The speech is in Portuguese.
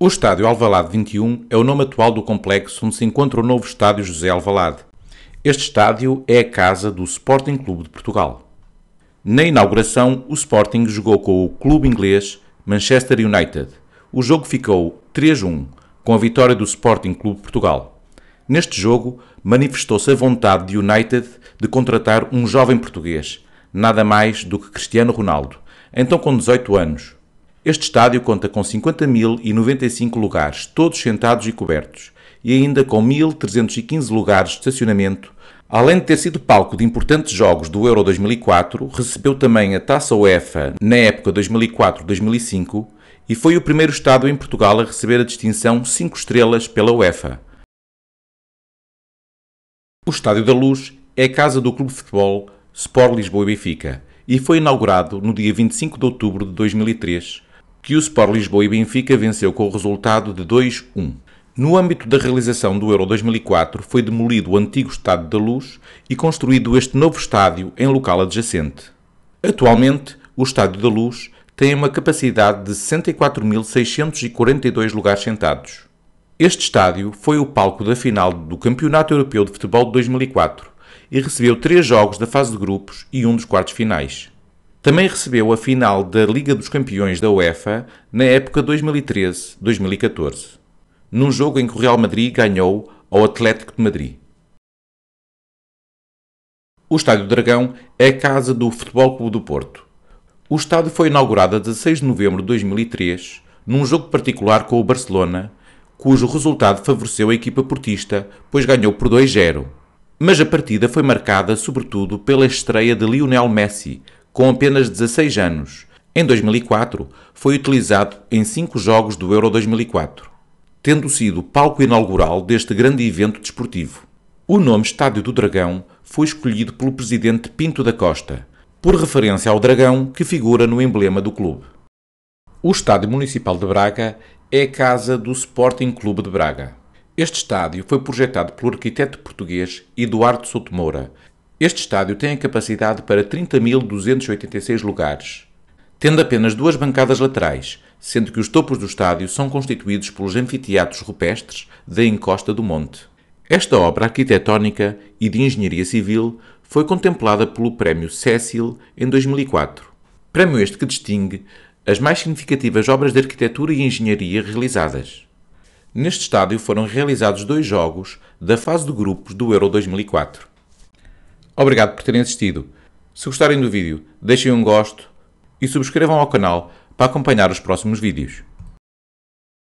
O Estádio Alvalade 21 é o nome atual do complexo onde se encontra o novo Estádio José Alvalade. Este estádio é a casa do Sporting Clube de Portugal. Na inauguração, o Sporting jogou com o clube inglês Manchester United. O jogo ficou 3-1, com a vitória do Sporting Clube Portugal. Neste jogo, manifestou-se a vontade de United de contratar um jovem português, nada mais do que Cristiano Ronaldo, então com 18 anos, este estádio conta com 50.095 lugares, todos sentados e cobertos, e ainda com 1.315 lugares de estacionamento. Além de ter sido palco de importantes jogos do Euro 2004, recebeu também a Taça UEFA na época 2004-2005 e foi o primeiro estádio em Portugal a receber a distinção 5 estrelas pela UEFA. O Estádio da Luz é a casa do clube de futebol Sport Lisboa e Benfica e foi inaugurado no dia 25 de outubro de 2003 que o Sport Lisboa e Benfica venceu com o resultado de 2-1. No âmbito da realização do Euro 2004, foi demolido o antigo Estádio da Luz e construído este novo estádio em local adjacente. Atualmente, o Estádio da Luz tem uma capacidade de 64.642 lugares sentados. Este estádio foi o palco da final do Campeonato Europeu de Futebol de 2004 e recebeu três jogos da fase de grupos e um dos quartos finais. Também recebeu a final da Liga dos Campeões da UEFA na época 2013-2014, num jogo em que o Real Madrid ganhou ao Atlético de Madrid. O Estádio Dragão é a casa do Futebol Clube do Porto. O estádio foi inaugurado a 16 de novembro de 2003, num jogo particular com o Barcelona, cujo resultado favoreceu a equipa portista, pois ganhou por 2-0. Mas a partida foi marcada sobretudo pela estreia de Lionel Messi, com apenas 16 anos. Em 2004, foi utilizado em cinco jogos do Euro 2004, tendo sido palco inaugural deste grande evento desportivo. O nome Estádio do Dragão foi escolhido pelo presidente Pinto da Costa, por referência ao dragão que figura no emblema do clube. O Estádio Municipal de Braga é a casa do Sporting Clube de Braga. Este estádio foi projetado pelo arquiteto português Eduardo Souto Moura este estádio tem a capacidade para 30.286 lugares, tendo apenas duas bancadas laterais, sendo que os topos do estádio são constituídos pelos anfiteatros rupestres da encosta do monte. Esta obra arquitetónica e de engenharia civil foi contemplada pelo Prémio Cecil em 2004. Prémio este que distingue as mais significativas obras de arquitetura e engenharia realizadas. Neste estádio foram realizados dois jogos da fase de grupos do Euro 2004. Obrigado por terem assistido. Se gostarem do vídeo, deixem um gosto e subscrevam ao canal para acompanhar os próximos vídeos.